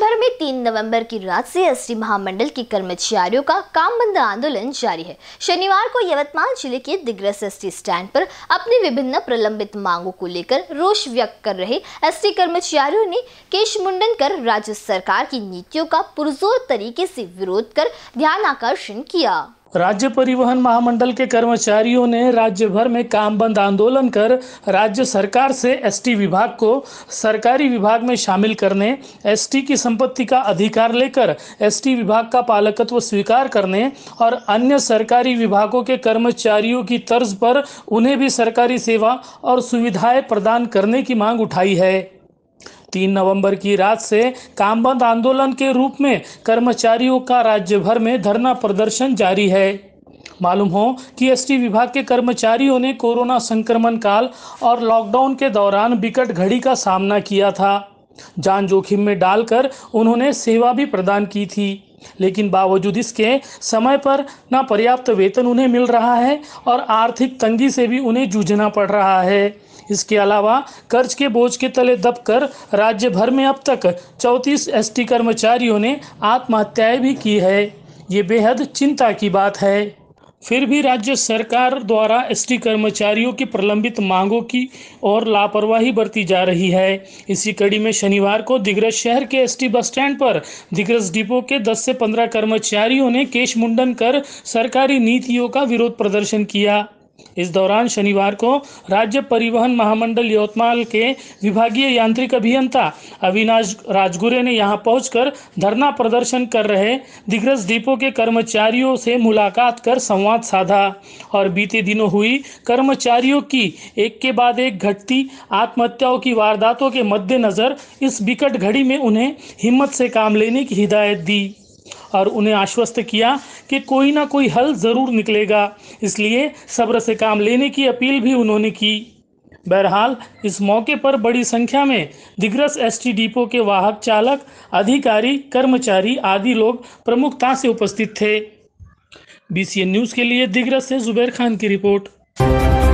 भर में 3 नवंबर की रात से टी महामंडल के कर्मचारियों का काम बंद आंदोलन जारी है शनिवार को यवतमाल जिले के दिग्रस टी स्टैंड पर अपनी विभिन्न प्रलंबित मांगों को लेकर रोष व्यक्त कर रहे टी कर्मचारियों ने केश मुंडन कर राज्य सरकार की नीतियों का पुरजोर तरीके से विरोध कर ध्यान आकर्षण किया राज्य परिवहन महामंडल के कर्मचारियों ने राज्य भर में काम बंद आंदोलन कर राज्य सरकार से एसटी विभाग को सरकारी विभाग में शामिल करने एसटी की संपत्ति का अधिकार लेकर एसटी विभाग का पालकत्व स्वीकार करने और अन्य सरकारी विभागों के कर्मचारियों की तर्ज पर उन्हें भी सरकारी सेवा और सुविधाएं प्रदान करने की मांग उठाई है तीन नवंबर की रात से काम बंद आंदोलन के रूप में कर्मचारियों का राज्य भर में धरना प्रदर्शन जारी है मालूम हो कि एसटी विभाग के कर्मचारियों ने कोरोना संक्रमण काल और लॉकडाउन के दौरान विकट घड़ी का सामना किया था जान जोखिम में डालकर उन्होंने सेवा भी प्रदान की थी लेकिन बावजूद इसके समय पर ना पर्याप्त वेतन उन्हें मिल रहा है और आर्थिक तंगी से भी उन्हें जूझना पड़ रहा है इसके अलावा कर्ज के बोझ के तले दबकर राज्य भर में अब तक चौंतीस एसटी कर्मचारियों ने आत्महत्याएं भी की है ये बेहद चिंता की बात है फिर भी राज्य सरकार द्वारा एसटी कर्मचारियों की प्रलंबित मांगों की और लापरवाही बरती जा रही है इसी कड़ी में शनिवार को दिग्रज शहर के एसटी बस स्टैंड पर दिग्रज डिपो के 10 से 15 कर्मचारियों ने केश मुंडन कर सरकारी नीतियों का विरोध प्रदर्शन किया इस दौरान शनिवार को राज्य परिवहन महामंडल यवतमाल के विभागीय यांत्रिक अभियंता अविनाश राजगुरे ने यहां पहुंचकर धरना प्रदर्शन कर रहे दिग्गज डिपो के कर्मचारियों से मुलाकात कर संवाद साधा और बीते दिनों हुई कर्मचारियों की एक के बाद एक घटती आत्महत्याओं की वारदातों के मद्देनज़र इस विकट घड़ी में उन्हें हिम्मत से काम लेने की हिदायत दी और उन्हें आश्वस्त किया कि कोई ना कोई हल ज़रूर निकलेगा इसलिए सब्र से काम लेने की अपील भी उन्होंने की बहरहाल इस मौके पर बड़ी संख्या में दिग्रस एसटी डिपो के वाहक चालक अधिकारी कर्मचारी आदि लोग प्रमुखता से उपस्थित थे बीसीएन न्यूज़ के लिए दिग्रस से जुबैर खान की रिपोर्ट